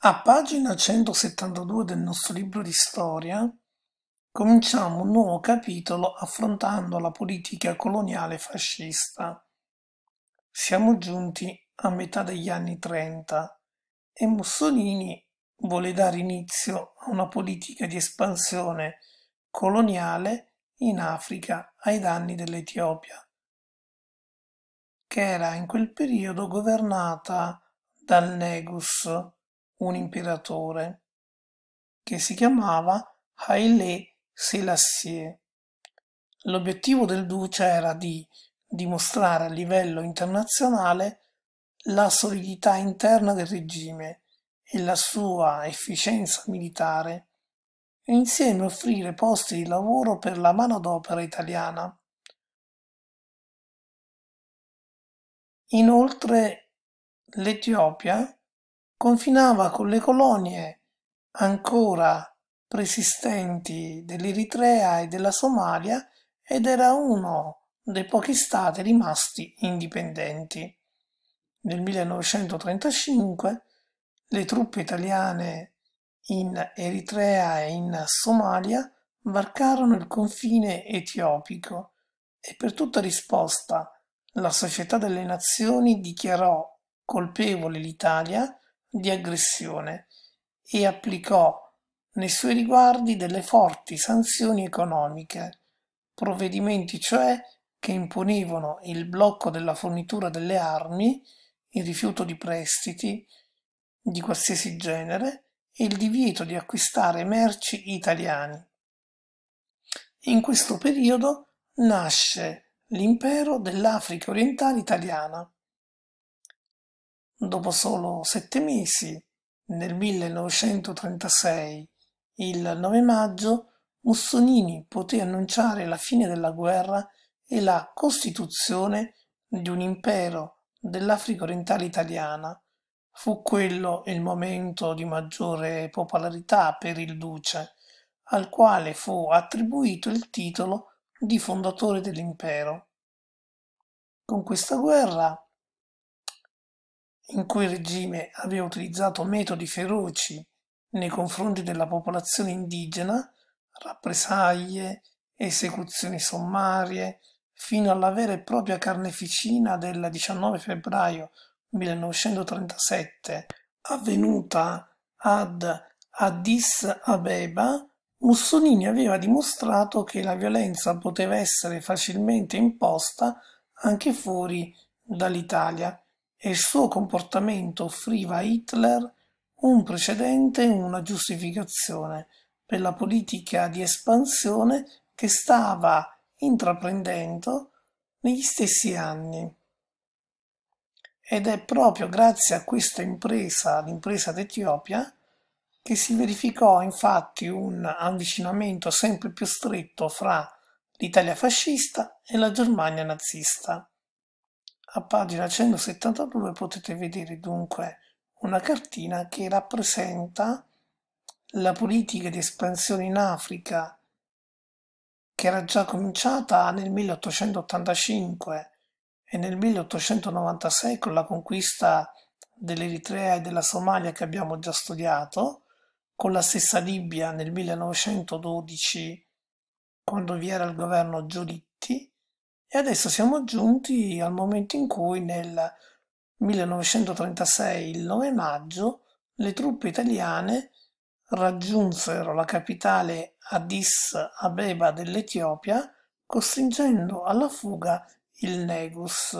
A pagina 172 del nostro libro di storia cominciamo un nuovo capitolo affrontando la politica coloniale fascista. Siamo giunti a metà degli anni 30 e Mussolini vuole dare inizio a una politica di espansione coloniale in Africa ai danni dell'Etiopia, che era in quel periodo governata dal Negus, un imperatore che si chiamava Haile Selassie. L'obiettivo del duce era di dimostrare a livello internazionale la solidità interna del regime e la sua efficienza militare e insieme offrire posti di lavoro per la manodopera italiana. Inoltre l'Etiopia confinava con le colonie ancora preesistenti dell'Eritrea e della Somalia ed era uno dei pochi stati rimasti indipendenti. Nel 1935 le truppe italiane in Eritrea e in Somalia varcarono il confine etiopico e per tutta risposta la Società delle Nazioni dichiarò colpevole l'Italia di aggressione e applicò nei suoi riguardi delle forti sanzioni economiche, provvedimenti cioè che imponevano il blocco della fornitura delle armi, il rifiuto di prestiti di qualsiasi genere e il divieto di acquistare merci italiani. In questo periodo nasce l'impero dell'Africa orientale italiana. Dopo solo sette mesi, nel 1936, il 9 maggio, Mussolini poté annunciare la fine della guerra e la costituzione di un impero dell'Africa orientale italiana. Fu quello il momento di maggiore popolarità per il duce, al quale fu attribuito il titolo di fondatore dell'impero. Con questa guerra in cui il regime aveva utilizzato metodi feroci nei confronti della popolazione indigena, rappresaglie, esecuzioni sommarie, fino alla vera e propria carneficina del 19 febbraio 1937 avvenuta ad Addis Abeba, Mussolini aveva dimostrato che la violenza poteva essere facilmente imposta anche fuori dall'Italia e il suo comportamento offriva a Hitler un precedente e una giustificazione per la politica di espansione che stava intraprendendo negli stessi anni. Ed è proprio grazie a questa impresa, l'impresa d'Etiopia, che si verificò infatti un avvicinamento sempre più stretto fra l'Italia fascista e la Germania nazista. A pagina 172 potete vedere dunque una cartina che rappresenta la politica di espansione in Africa che era già cominciata nel 1885 e nel 1896 con la conquista dell'Eritrea e della Somalia che abbiamo già studiato, con la stessa Libia nel 1912 quando vi era il governo Giuditta e adesso siamo giunti al momento in cui nel 1936, il 9 maggio, le truppe italiane raggiunsero la capitale Addis Abeba dell'Etiopia, costringendo alla fuga il Negus.